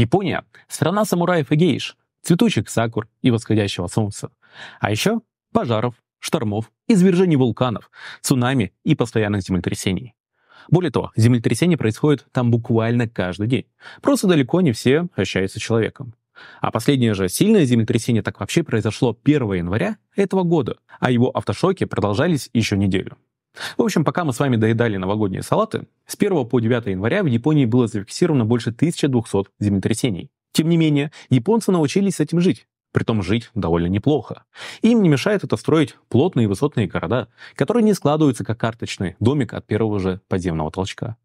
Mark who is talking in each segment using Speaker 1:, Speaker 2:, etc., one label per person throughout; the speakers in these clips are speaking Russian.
Speaker 1: Япония — страна самураев и гейш, цветущих сакур и восходящего солнца. А еще пожаров, штормов, извержений вулканов, цунами и постоянных землетрясений. Более того, землетрясения происходят там буквально каждый день. Просто далеко не все ощущаются человеком. А последнее же сильное землетрясение так вообще произошло 1 января этого года, а его автошоки продолжались еще неделю. В общем, пока мы с вами доедали новогодние салаты, с 1 по 9 января в Японии было зафиксировано больше 1200 землетрясений. Тем не менее, японцы научились с этим жить. Притом жить довольно неплохо. Им не мешает это строить плотные высотные города, которые не складываются как карточный домик от первого же подземного толчка.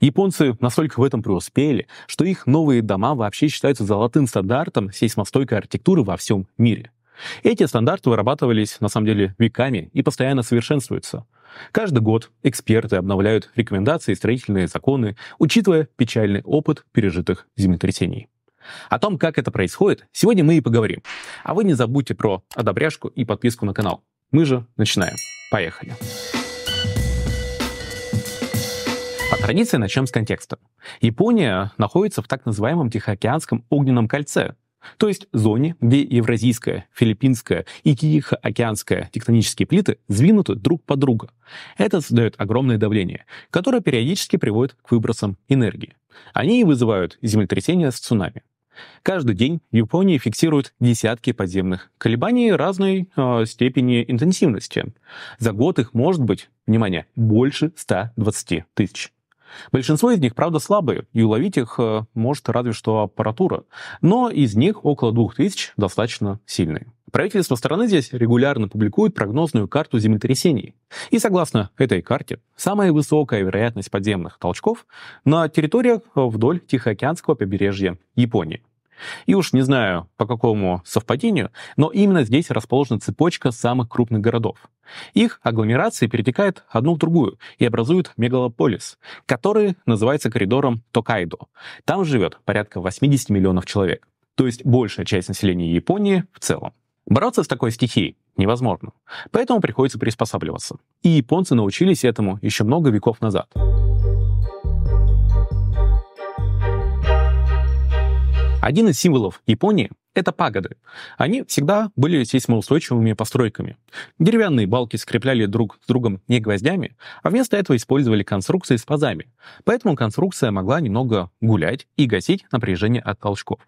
Speaker 1: Японцы настолько в этом преуспели, что их новые дома вообще считаются золотым стандартом сейсмостойкой архитектуры во всем мире. Эти стандарты вырабатывались, на самом деле, веками и постоянно совершенствуются. Каждый год эксперты обновляют рекомендации и строительные законы, учитывая печальный опыт пережитых землетрясений. О том, как это происходит, сегодня мы и поговорим. А вы не забудьте про одобряшку и подписку на канал. Мы же начинаем. Поехали. По традиции начнем с контекста. Япония находится в так называемом Тихоокеанском огненном кольце, то есть зоне, где евразийская, филиппинская и тихоокеанская тектонические плиты сдвинуты друг под друга. Это создает огромное давление, которое периодически приводит к выбросам энергии. Они и вызывают землетрясения с цунами. Каждый день в Японии фиксируют десятки подземных колебаний разной э, степени интенсивности. За год их может быть, внимание, больше 120 тысяч. Большинство из них, правда, слабые, и уловить их э, может разве что аппаратура. Но из них около 2000 достаточно сильные. Правительство страны здесь регулярно публикует прогнозную карту землетрясений. И согласно этой карте, самая высокая вероятность подземных толчков на территориях вдоль Тихоокеанского побережья Японии. И уж не знаю, по какому совпадению, но именно здесь расположена цепочка самых крупных городов. Их агломерации перетекают одну в другую и образуют мегалополис, который называется коридором Токайдо. Там живет порядка 80 миллионов человек, то есть большая часть населения Японии в целом. Бороться с такой стихией невозможно, поэтому приходится приспосабливаться. И японцы научились этому еще много веков назад. Один из символов Японии — это пагоды. Они всегда были сейсмоустойчивыми постройками. Деревянные балки скрепляли друг с другом не гвоздями, а вместо этого использовали конструкции с пазами. Поэтому конструкция могла немного гулять и гасить напряжение от толчков.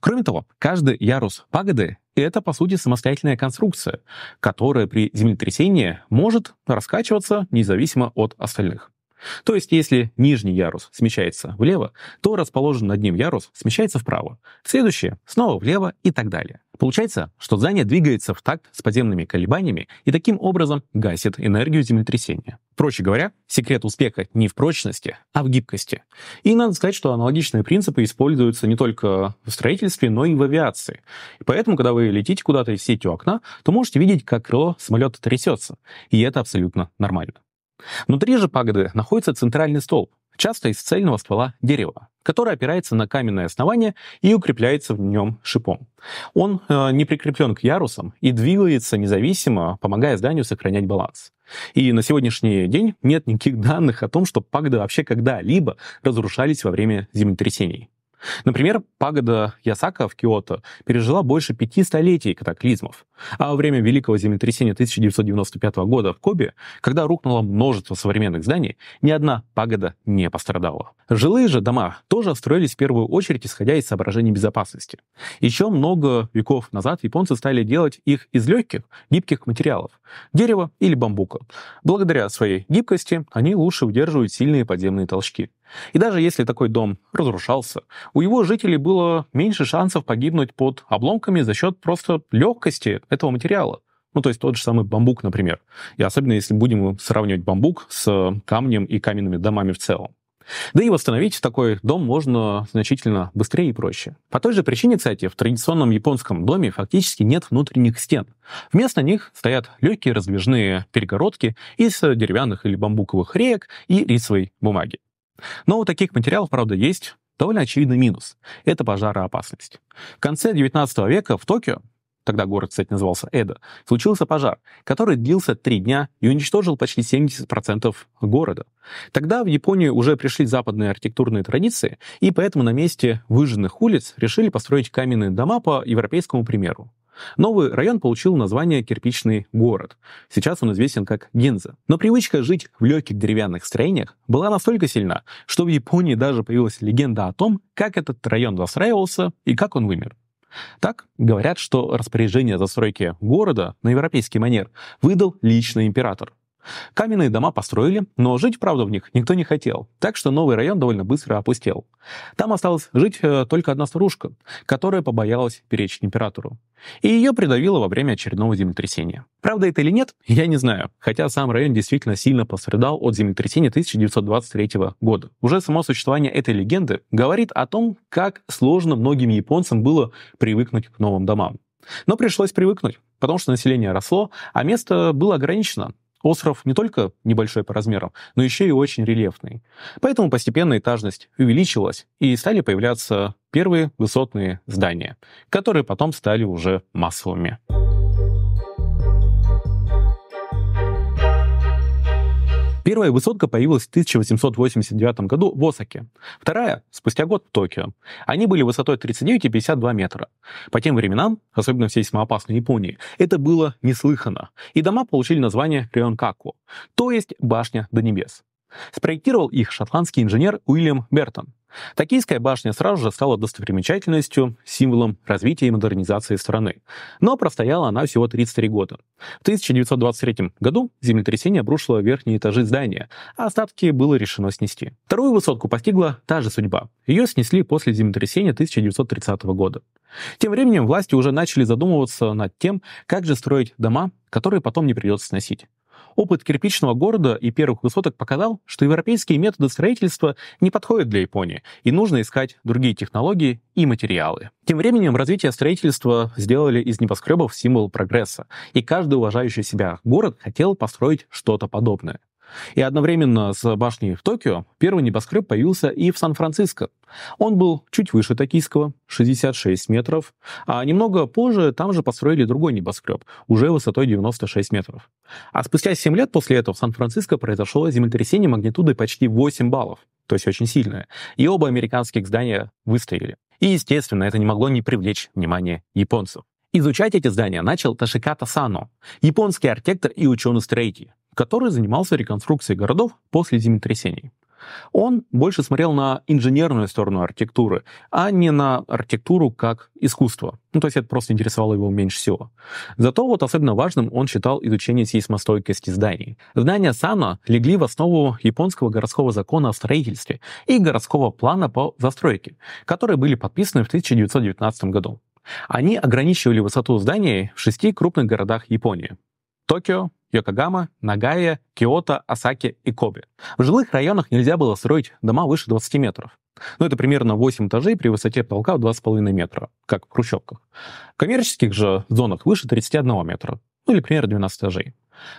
Speaker 1: Кроме того, каждый ярус пагоды — это, по сути, самостоятельная конструкция, которая при землетрясении может раскачиваться независимо от остальных. То есть, если нижний ярус смещается влево, то расположен над ним ярус смещается вправо. Следующее снова влево и так далее. Получается, что здание двигается в такт с подземными колебаниями и таким образом гасит энергию землетрясения. Проще говоря, секрет успеха не в прочности, а в гибкости. И надо сказать, что аналогичные принципы используются не только в строительстве, но и в авиации. И поэтому, когда вы летите куда-то из сетью окна, то можете видеть, как крыло самолета трясется. И это абсолютно нормально. Внутри же пагоды находится центральный столб, часто из цельного ствола дерева, который опирается на каменное основание и укрепляется в нем шипом. Он э, не прикреплен к ярусам и двигается независимо, помогая зданию сохранять баланс. И на сегодняшний день нет никаких данных о том, что пагоды вообще когда-либо разрушались во время землетрясений. Например, пагода Ясака в Киото пережила больше пяти столетий катаклизмов, а во время великого землетрясения 1995 года в Кобе, когда рухнуло множество современных зданий, ни одна пагода не пострадала. Жилые же дома тоже строились в первую очередь, исходя из соображений безопасности. Еще много веков назад японцы стали делать их из легких, гибких материалов – дерева или бамбука. Благодаря своей гибкости они лучше удерживают сильные подземные толчки. И даже если такой дом разрушался, у его жителей было меньше шансов погибнуть под обломками за счет просто легкости этого материала. Ну, то есть тот же самый бамбук, например. И особенно если будем сравнивать бамбук с камнем и каменными домами в целом. Да и восстановить такой дом можно значительно быстрее и проще. По той же причине, кстати, в традиционном японском доме фактически нет внутренних стен. Вместо них стоят легкие раздвижные перегородки из деревянных или бамбуковых реек и рисовой бумаги. Но у таких материалов, правда, есть довольно очевидный минус. Это пожароопасность. В конце 19 века в Токио тогда город, кстати, назывался Эда, случился пожар, который длился три дня и уничтожил почти 70% города. Тогда в Японию уже пришли западные архитектурные традиции, и поэтому на месте выжженных улиц решили построить каменные дома по европейскому примеру. Новый район получил название «Кирпичный город». Сейчас он известен как Гинза. Но привычка жить в легких деревянных строениях была настолько сильна, что в Японии даже появилась легенда о том, как этот район застраивался и как он вымер. Так, говорят, что распоряжение застройки города на европейский манер выдал лично император – Каменные дома построили, но жить, правда, в них никто не хотел, так что новый район довольно быстро опустел. Там осталась жить э, только одна старушка, которая побоялась перечить императору. И ее придавило во время очередного землетрясения. Правда это или нет, я не знаю, хотя сам район действительно сильно пострадал от землетрясения 1923 года. Уже само существование этой легенды говорит о том, как сложно многим японцам было привыкнуть к новым домам. Но пришлось привыкнуть, потому что население росло, а место было ограничено, Остров не только небольшой по размерам, но еще и очень рельефный. Поэтому постепенно этажность увеличилась, и стали появляться первые высотные здания, которые потом стали уже массовыми. Первая высотка появилась в 1889 году в Осаке, вторая — спустя год в Токио. Они были высотой 39 и 52 метра. По тем временам, особенно в сейсмоопасной Японии, это было неслыхано, и дома получили название Рионкаку, то есть «башня до небес». Спроектировал их шотландский инженер Уильям Бертон. Токийская башня сразу же стала достопримечательностью, символом развития и модернизации страны. Но простояла она всего 33 года. В 1923 году землетрясение обрушило верхние этажи здания, а остатки было решено снести. Вторую высотку постигла та же судьба. Ее снесли после землетрясения 1930 года. Тем временем власти уже начали задумываться над тем, как же строить дома, которые потом не придется сносить. Опыт кирпичного города и первых высоток показал, что европейские методы строительства не подходят для Японии, и нужно искать другие технологии и материалы. Тем временем развитие строительства сделали из небоскребов символ прогресса, и каждый уважающий себя город хотел построить что-то подобное. И одновременно с башней в Токио первый небоскреб появился и в Сан-Франциско. Он был чуть выше токийского, 66 метров, а немного позже там же построили другой небоскреб, уже высотой 96 метров. А спустя 7 лет после этого в Сан-Франциско произошло землетрясение магнитудой почти 8 баллов, то есть очень сильное, и оба американских здания выстояли. И, естественно, это не могло не привлечь внимание японцев. Изучать эти здания начал Ташиката Сано, японский архитектор и ученый-строитель который занимался реконструкцией городов после землетрясений. Он больше смотрел на инженерную сторону архитектуры, а не на архитектуру как искусство. Ну, то есть это просто интересовало его меньше всего. Зато вот особенно важным он считал изучение сейсмостойкости зданий. Здания Сана легли в основу японского городского закона о строительстве и городского плана по застройке, которые были подписаны в 1919 году. Они ограничивали высоту зданий в шести крупных городах Японии. Токио, Йокогама, Нагая, Киото, Осаки и Кобе. В жилых районах нельзя было строить дома выше 20 метров. Ну, это примерно 8 этажей при высоте потолка в 2,5 метра, как в хрущевках. В коммерческих же зонах выше 31 метра, ну или примерно 12 этажей.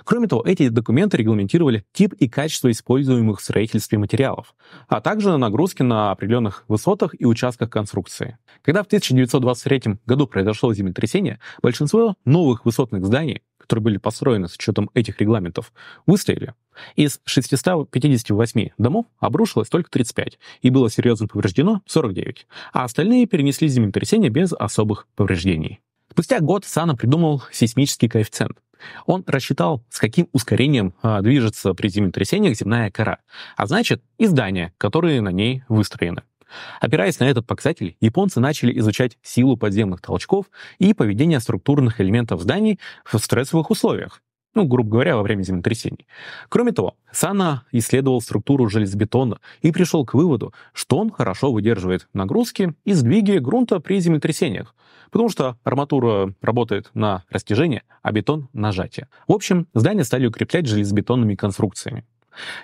Speaker 1: Кроме того, эти документы регламентировали тип и качество используемых в строительстве материалов, а также нагрузки на определенных высотах и участках конструкции. Когда в 1923 году произошло землетрясение, большинство новых высотных зданий которые были построены с учетом этих регламентов, выстрелили. Из 658 домов обрушилось только 35 и было серьезно повреждено 49, а остальные перенесли землетрясение без особых повреждений. Спустя год Сана придумал сейсмический коэффициент. Он рассчитал, с каким ускорением а, движется при землетрясениях земная кора, а значит и здания, которые на ней выстроены. Опираясь на этот показатель, японцы начали изучать силу подземных толчков и поведение структурных элементов зданий в стрессовых условиях, ну, грубо говоря, во время землетрясений. Кроме того, Сана исследовал структуру железобетона и пришел к выводу, что он хорошо выдерживает нагрузки и сдвиги грунта при землетрясениях, потому что арматура работает на растяжение, а бетон — на сжатие. В общем, здания стали укреплять железобетонными конструкциями.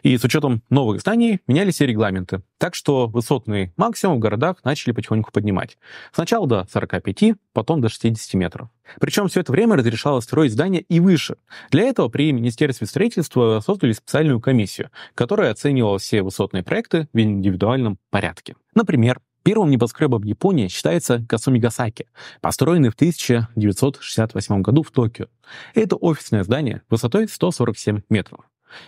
Speaker 1: И с учетом новых знаний менялись и регламенты. Так что высотный максимум в городах начали потихоньку поднимать. Сначала до 45, потом до 60 метров. Причем все это время разрешалось строить здания и выше. Для этого при Министерстве строительства создали специальную комиссию, которая оценивала все высотные проекты в индивидуальном порядке. Например, Первым небоскребом Японии считается Касумигасаки, построенный в 1968 году в Токио. Это офисное здание высотой 147 метров.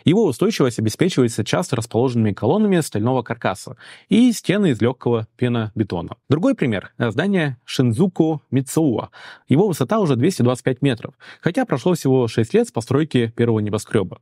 Speaker 1: Его устойчивость обеспечивается часто расположенными колоннами стального каркаса и стены из легкого пенобетона. Другой пример — здание Шинзуку Мицуо. Его высота уже 225 метров, хотя прошло всего 6 лет с постройки первого небоскреба.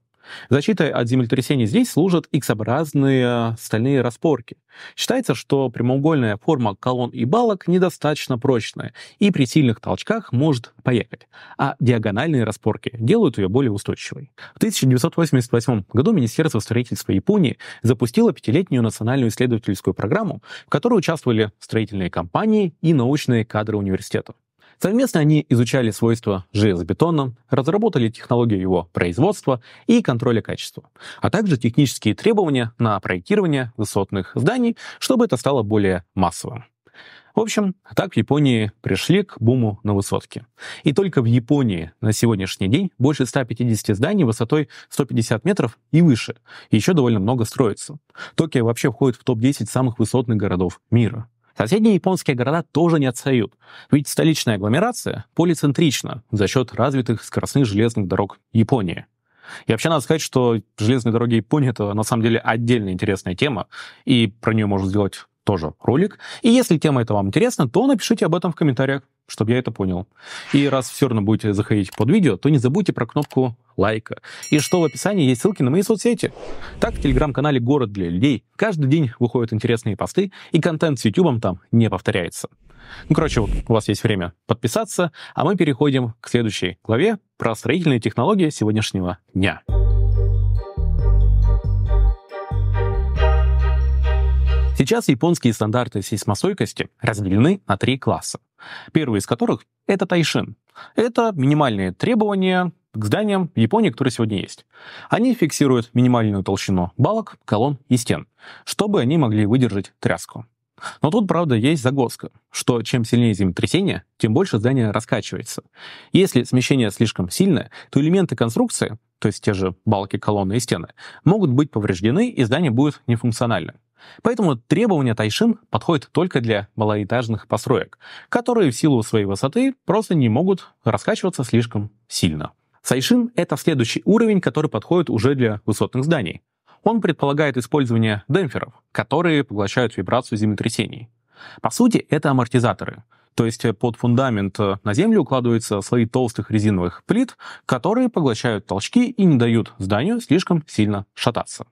Speaker 1: Защитой от землетрясений здесь служат X-образные э, стальные распорки. Считается, что прямоугольная форма колонн и балок недостаточно прочная и при сильных толчках может поехать, а диагональные распорки делают ее более устойчивой. В 1988 году Министерство строительства Японии запустило пятилетнюю национальную исследовательскую программу, в которой участвовали строительные компании и научные кадры университета. Совместно они изучали свойства железобетона, разработали технологию его производства и контроля качества, а также технические требования на проектирование высотных зданий, чтобы это стало более массовым. В общем, так в Японии пришли к буму на высотке. И только в Японии на сегодняшний день больше 150 зданий высотой 150 метров и выше. еще довольно много строится. Токио вообще входит в топ-10 самых высотных городов мира. Соседние японские города тоже не отстают, ведь столичная агломерация полицентрична за счет развитых скоростных железных дорог Японии. И вообще надо сказать, что железные дороги Японии это на самом деле отдельная интересная тема, и про нее можно сделать тоже ролик. И если тема эта вам интересна, то напишите об этом в комментариях, чтобы я это понял. И раз все равно будете заходить под видео, то не забудьте про кнопку лайка. И что в описании есть ссылки на мои соцсети. Так, в телеграм-канале «Город для людей» каждый день выходят интересные посты, и контент с ютубом там не повторяется. Ну, короче, вот у вас есть время подписаться, а мы переходим к следующей главе про строительные технологии сегодняшнего дня. Сейчас японские стандарты сейсмостойкости разделены на три класса. Первый из которых — это тайшин. Это минимальные требования к зданиям Японии, которые сегодня есть. Они фиксируют минимальную толщину балок, колонн и стен, чтобы они могли выдержать тряску. Но тут, правда, есть загвоздка, что чем сильнее землетрясение, тем больше здание раскачивается. Если смещение слишком сильное, то элементы конструкции, то есть те же балки, колонны и стены, могут быть повреждены, и здание будет нефункциональным. Поэтому требования тайшин подходят только для малоэтажных построек, которые в силу своей высоты просто не могут раскачиваться слишком сильно. Сайшин — это следующий уровень, который подходит уже для высотных зданий. Он предполагает использование демпферов, которые поглощают вибрацию землетрясений. По сути, это амортизаторы, то есть э, под фундамент э, на землю укладываются слои толстых резиновых плит, которые поглощают толчки и не дают зданию слишком сильно шататься.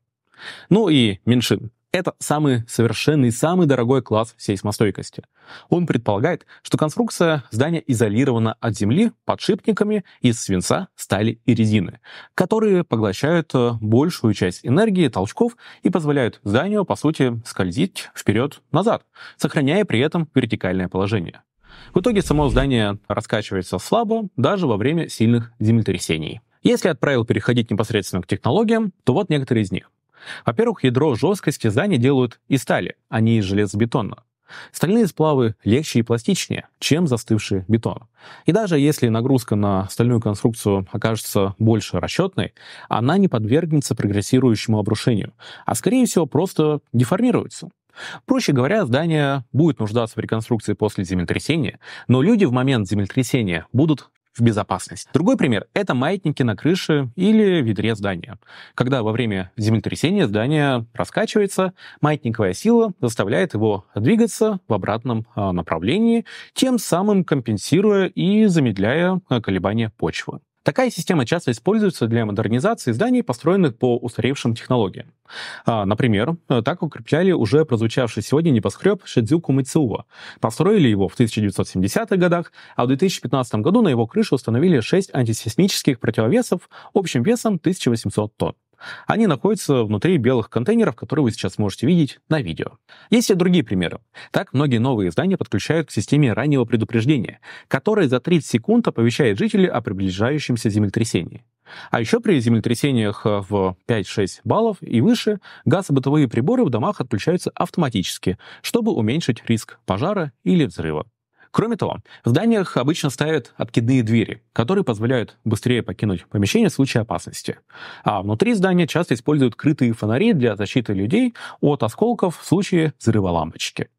Speaker 1: Ну и меньшин. Это самый совершенный, и самый дорогой класс сейсмостойкости. Он предполагает, что конструкция здания изолирована от земли подшипниками из свинца, стали и резины, которые поглощают э, большую часть энергии толчков и позволяют зданию, по сути, скользить вперед-назад, сохраняя при этом вертикальное положение. В итоге само здание раскачивается слабо даже во время сильных землетрясений. Если отправил переходить непосредственно к технологиям, то вот некоторые из них. Во-первых, ядро жесткости здания делают из стали, а не из железобетона. Стальные сплавы легче и пластичнее, чем застывший бетон. И даже если нагрузка на стальную конструкцию окажется больше расчетной, она не подвергнется прогрессирующему обрушению, а скорее всего просто деформируется. Проще говоря, здание будет нуждаться в реконструкции после землетрясения, но люди в момент землетрясения будут в безопасность. Другой пример — это маятники на крыше или ведре здания. Когда во время землетрясения здание раскачивается, маятниковая сила заставляет его двигаться в обратном а, направлении, тем самым компенсируя и замедляя а, колебания почвы. Такая система часто используется для модернизации зданий, построенных по устаревшим технологиям. А, например, э, так укрепляли уже прозвучавший сегодня небоскреб Шидзюку Мицуо. Построили его в 1970-х годах, а в 2015 году на его крышу установили 6 антисейсмических противовесов общим весом 1800 тонн. Они находятся внутри белых контейнеров, которые вы сейчас можете видеть на видео. Есть и другие примеры. Так, многие новые здания подключают к системе раннего предупреждения, которая за 30 секунд оповещает жителей о приближающемся землетрясении. А еще при землетрясениях э, в 5-6 баллов и выше газ и бытовые приборы в домах отключаются автоматически, чтобы уменьшить риск пожара или взрыва. Кроме того, в зданиях обычно ставят откидные двери, которые позволяют быстрее покинуть помещение в случае опасности. А внутри здания часто используют крытые фонари для защиты людей от осколков в случае взрыва лампочки.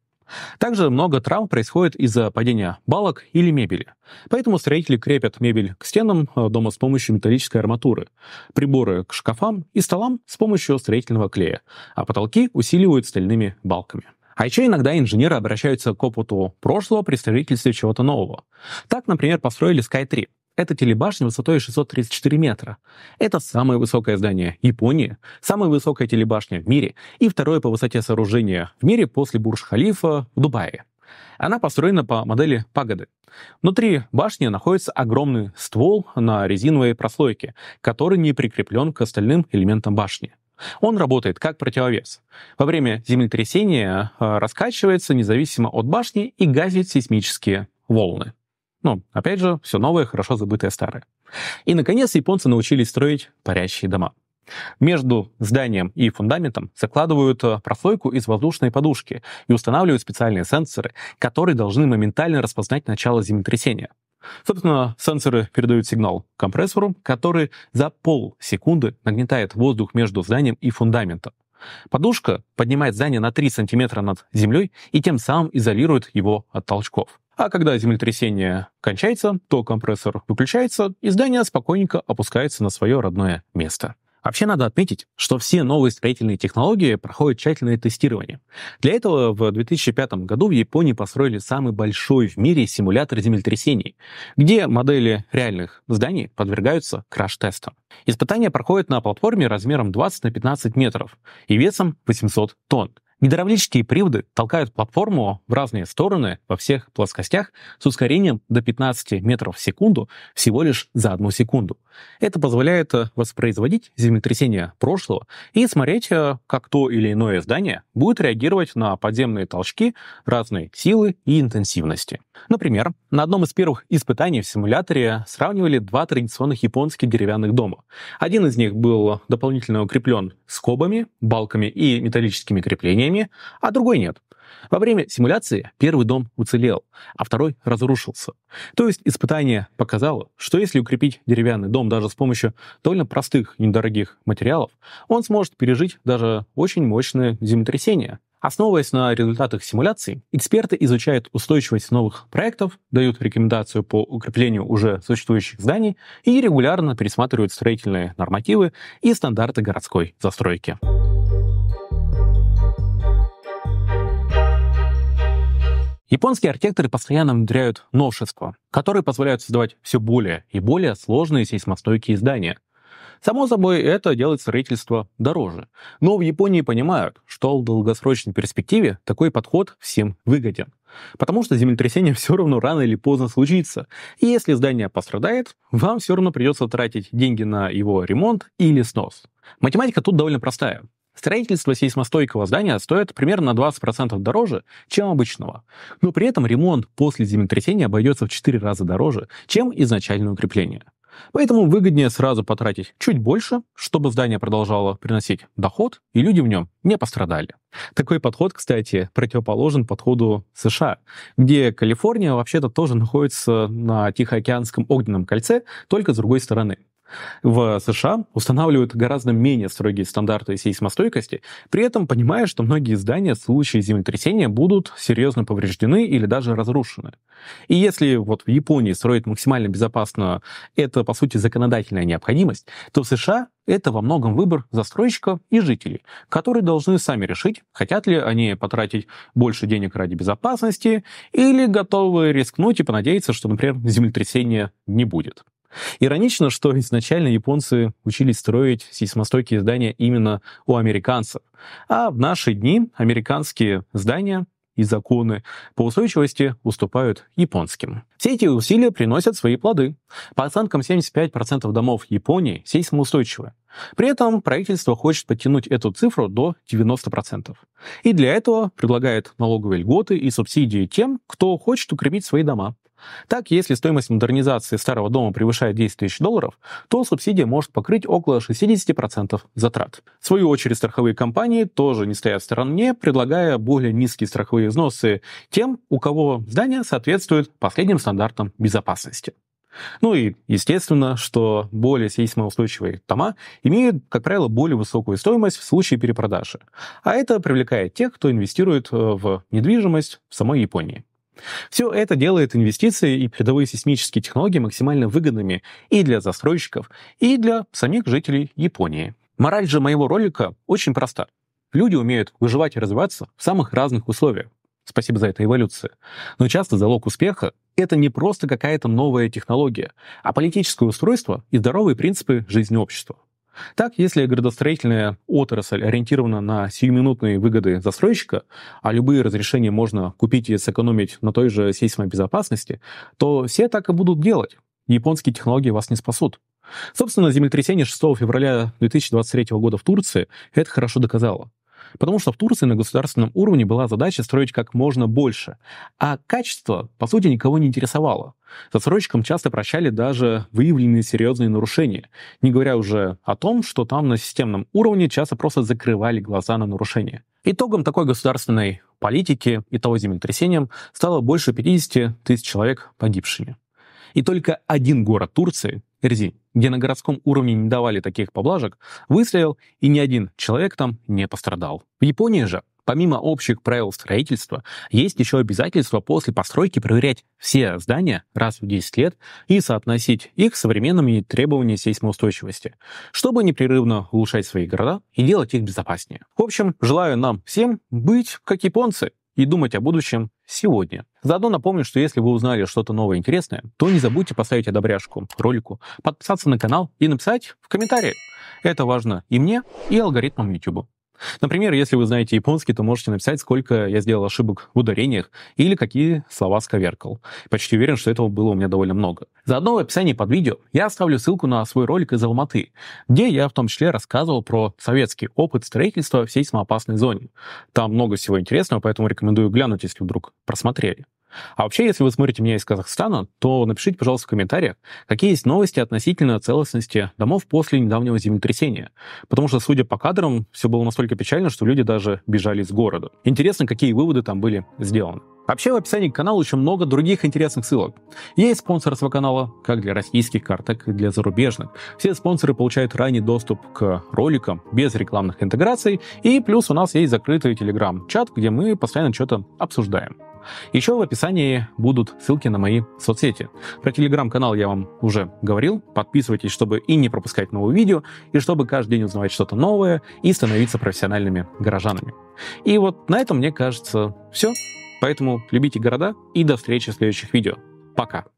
Speaker 1: Также много травм происходит из-за падения балок или мебели. Поэтому строители крепят мебель к стенам э, дома с помощью металлической арматуры, приборы к шкафам и столам с помощью строительного клея, а потолки усиливают стальными балками. А еще иногда инженеры обращаются к опыту прошлого при строительстве чего-то нового. Так, например, построили Sky-3. Это телебашня высотой 634 метра. Это самое высокое здание Японии, самая высокая телебашня в мире и второе по высоте сооружение в мире после Бурж-Халифа в Дубае. Она построена по модели пагоды. Внутри башни находится огромный ствол на резиновой прослойке, который не прикреплен к остальным элементам башни. Он работает как противовес. Во время землетрясения э, раскачивается независимо от башни и гасит сейсмические волны. Ну, опять же, все новое, хорошо забытое старое. И, наконец, японцы научились строить парящие дома. Между зданием и фундаментом закладывают э, прослойку из воздушной подушки и устанавливают специальные сенсоры, которые должны моментально распознать начало землетрясения. Собственно, сенсоры передают сигнал компрессору, который за полсекунды нагнетает воздух между зданием и фундаментом. Подушка поднимает здание на 3 сантиметра над землей и тем самым изолирует его от толчков. А когда землетрясение кончается, то компрессор выключается, и здание спокойненько опускается на свое родное место. Вообще надо отметить, что все новые строительные технологии проходят тщательное тестирование. Для этого в 2005 году в Японии построили самый большой в мире симулятор землетрясений, где модели реальных зданий подвергаются краш-тестам. Испытания проходят на платформе размером 20 на 15 метров и весом 800 тонн. Гидравлические приводы толкают платформу в разные стороны во всех плоскостях с ускорением до 15 метров в секунду всего лишь за одну секунду. Это позволяет э, воспроизводить землетрясения прошлого и смотреть, э, как то или иное здание будет реагировать на подземные толчки разной силы и интенсивности. Например, на одном из первых испытаний в симуляторе сравнивали два традиционных японских деревянных дома. Один из них был дополнительно укреплен скобами, балками и металлическими креплениями, времени, а другой нет. Во время симуляции первый дом уцелел, а второй разрушился. То есть испытание показало, что если укрепить деревянный дом даже с помощью довольно простых и недорогих материалов, он сможет пережить даже очень мощное землетрясение. Основываясь на результатах симуляций, эксперты изучают устойчивость новых проектов, дают рекомендацию по укреплению уже существующих зданий и регулярно пересматривают строительные нормативы и стандарты городской застройки. Японские архитекторы постоянно внедряют новшества, которые позволяют создавать все более и более сложные сейсмостойкие здания. Само собой, это делает строительство дороже. Но в Японии понимают, что в долгосрочной перспективе такой подход всем выгоден. Потому что землетрясение все равно рано или поздно случится. И если здание пострадает, вам все равно придется тратить деньги на его ремонт или снос. Математика тут довольно простая. Строительство сейсмостойкого здания стоит примерно на 20% дороже, чем обычного. Но при этом ремонт после землетрясения обойдется в 4 раза дороже, чем изначальное укрепление. Поэтому выгоднее сразу потратить чуть больше, чтобы здание продолжало приносить доход, и люди в нем не пострадали. Такой подход, кстати, противоположен подходу США, где Калифорния вообще-то тоже находится на Тихоокеанском огненном кольце, только с другой стороны. В США устанавливают гораздо менее строгие стандарты сейсмостойкости, при этом понимая, что многие здания в случае землетрясения будут серьезно повреждены или даже разрушены. И если вот в Японии строить максимально безопасно это, по сути, законодательная необходимость, то в США это во многом выбор застройщиков и жителей, которые должны сами решить, хотят ли они потратить больше денег ради безопасности или готовы рискнуть и понадеяться, что, например, землетрясения не будет. Иронично, что изначально японцы учились строить сейсмостойкие здания именно у американцев. А в наши дни американские здания и законы по устойчивости уступают японским. Все эти усилия приносят свои плоды. По оценкам, 75% домов Японии сейсмоустойчивы. При этом правительство хочет подтянуть эту цифру до 90%. И для этого предлагает налоговые льготы и субсидии тем, кто хочет укрепить свои дома. Так, если стоимость модернизации старого дома превышает 10 тысяч долларов, то субсидия может покрыть около 60% затрат. В свою очередь, страховые компании тоже не стоят в стороне, предлагая более низкие страховые взносы тем, у кого здание соответствует последним стандартам безопасности. Ну и, естественно, что более сейсмоустойчивые дома имеют, как правило, более высокую стоимость в случае перепродажи. А это привлекает тех, кто инвестирует э, в недвижимость в самой Японии. Все это делает инвестиции и передовые сейсмические технологии максимально выгодными и для застройщиков, и для самих жителей Японии. Мораль же моего ролика очень проста. Люди умеют выживать и развиваться в самых разных условиях. Спасибо за это эволюция. Но часто залог успеха — это не просто какая-то новая технология, а политическое устройство и здоровые принципы жизни общества. Так, если градостроительная отрасль ориентирована на сиюминутные выгоды застройщика, а любые разрешения можно купить и сэкономить на той же сейсмобезопасности, то все так и будут делать. Японские технологии вас не спасут. Собственно, землетрясение 6 февраля 2023 года в Турции это хорошо доказало. Потому что в Турции на государственном уровне была задача строить как можно больше. А качество, по сути, никого не интересовало. Застройщикам часто прощали даже выявленные серьезные нарушения, не говоря уже о том, что там на системном уровне часто просто закрывали глаза на нарушения. Итогом такой государственной политики и того землетрясением стало больше 50 тысяч человек погибшими. И только один город Турции, Перзи, где на городском уровне не давали таких поблажек, выстрелил, и ни один человек там не пострадал. В Японии же, помимо общих правил строительства, есть еще обязательство после постройки проверять все здания раз в 10 лет и соотносить их с современными требованиями сейсмоустойчивости, чтобы непрерывно улучшать свои города и делать их безопаснее. В общем, желаю нам всем быть как японцы, и думать о будущем сегодня. Заодно напомню, что если вы узнали что-то новое и интересное, то не забудьте поставить одобряшку ролику, подписаться на канал и написать в комментариях. Это важно и мне, и алгоритмам YouTube. Например, если вы знаете японский, то можете написать, сколько я сделал ошибок в ударениях или какие слова сковеркал. Почти уверен, что этого было у меня довольно много. Заодно в описании под видео я оставлю ссылку на свой ролик из Алматы, где я в том числе рассказывал про советский опыт строительства в сейсмоопасной зоне. Там много всего интересного, поэтому рекомендую глянуть, если вдруг просмотрели. А вообще, если вы смотрите меня из Казахстана, то напишите, пожалуйста, в комментариях, какие есть новости относительно целостности домов после недавнего землетрясения. Потому что, судя по кадрам, все было настолько печально, что люди даже бежали из города. Интересно, какие выводы там были сделаны. Вообще, в описании к каналу еще много других интересных ссылок. Есть спонсорство канала, как для российских карт, так и для зарубежных. Все спонсоры получают ранний доступ к роликам без рекламных интеграций. И плюс у нас есть закрытый телеграм-чат, где мы постоянно что-то обсуждаем. Еще в описании будут ссылки на мои соцсети. Про телеграм-канал я вам уже говорил. Подписывайтесь, чтобы и не пропускать новые видео, и чтобы каждый день узнавать что-то новое и становиться профессиональными горожанами. И вот на этом, мне кажется, все. Поэтому любите города и до встречи в следующих видео. Пока!